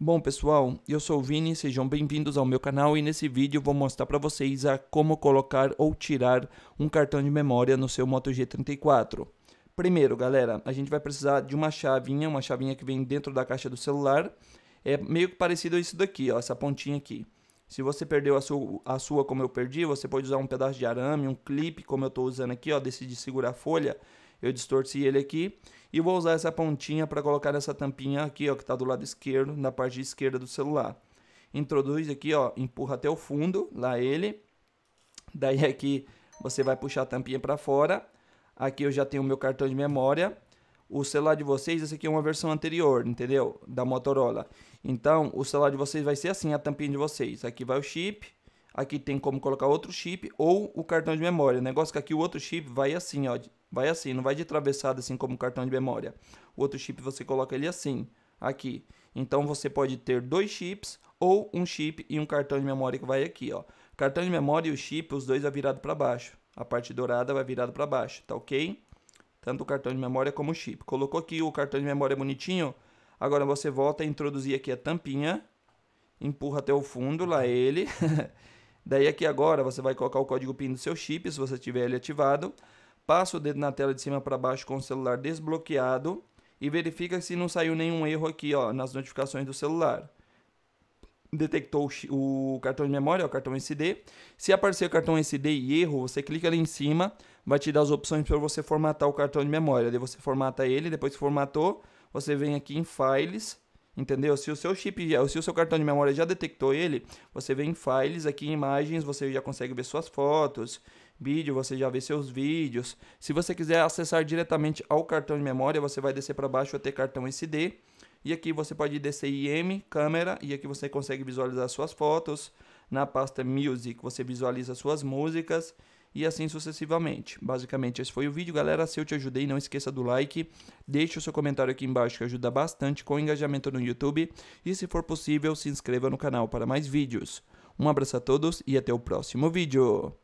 Bom pessoal, eu sou o Vini, sejam bem-vindos ao meu canal e nesse vídeo vou mostrar para vocês a como colocar ou tirar um cartão de memória no seu Moto G34. Primeiro galera, a gente vai precisar de uma chavinha, uma chavinha que vem dentro da caixa do celular, é meio que parecido a isso daqui, ó, essa pontinha aqui. Se você perdeu a sua, a sua como eu perdi, você pode usar um pedaço de arame, um clipe como eu estou usando aqui, ó, desse de segurar a folha, eu distorci ele aqui e vou usar essa pontinha para colocar essa tampinha aqui, ó, que está do lado esquerdo, na parte esquerda do celular. Introduz aqui, ó, empurra até o fundo, lá ele. Daí aqui você vai puxar a tampinha para fora. Aqui eu já tenho o meu cartão de memória. O celular de vocês, esse aqui é uma versão anterior, entendeu? Da Motorola. Então, o celular de vocês vai ser assim, a tampinha de vocês. Aqui vai o chip, aqui tem como colocar outro chip ou o cartão de memória. O negócio é que aqui o outro chip vai assim, ó, vai assim, não vai de travessado assim como o cartão de memória. O outro chip você coloca ele assim, aqui. Então você pode ter dois chips ou um chip e um cartão de memória que vai aqui, ó. Cartão de memória e o chip, os dois vai virado para baixo. A parte dourada vai virado para baixo, tá ok? Tanto o cartão de memória como o chip. Colocou aqui o cartão de memória bonitinho. Agora você volta a introduzir aqui a tampinha. Empurra até o fundo lá ele. Daí aqui agora você vai colocar o código PIN do seu chip, se você tiver ele ativado. Passa o dedo na tela de cima para baixo com o celular desbloqueado e verifica se não saiu nenhum erro aqui ó, nas notificações do celular. Detectou o cartão de memória, o cartão SD. Se aparecer o cartão SD e erro, você clica ali em cima, vai te dar as opções para você formatar o cartão de memória. Daí você formata ele, depois que formatou, você vem aqui em Files, entendeu? Se o seu chip, eh, se o seu cartão de memória já detectou ele, você vem em files aqui, em imagens, você já consegue ver suas fotos, vídeo, você já vê seus vídeos. Se você quiser acessar diretamente ao cartão de memória, você vai descer para baixo até cartão SD. E aqui você pode descer IM, câmera, e aqui você consegue visualizar suas fotos. Na pasta Music você visualiza suas músicas e assim sucessivamente. Basicamente, esse foi o vídeo, galera. Se eu te ajudei, não esqueça do like, deixe o seu comentário aqui embaixo que ajuda bastante com o engajamento no YouTube e se for possível, se inscreva no canal para mais vídeos. Um abraço a todos e até o próximo vídeo.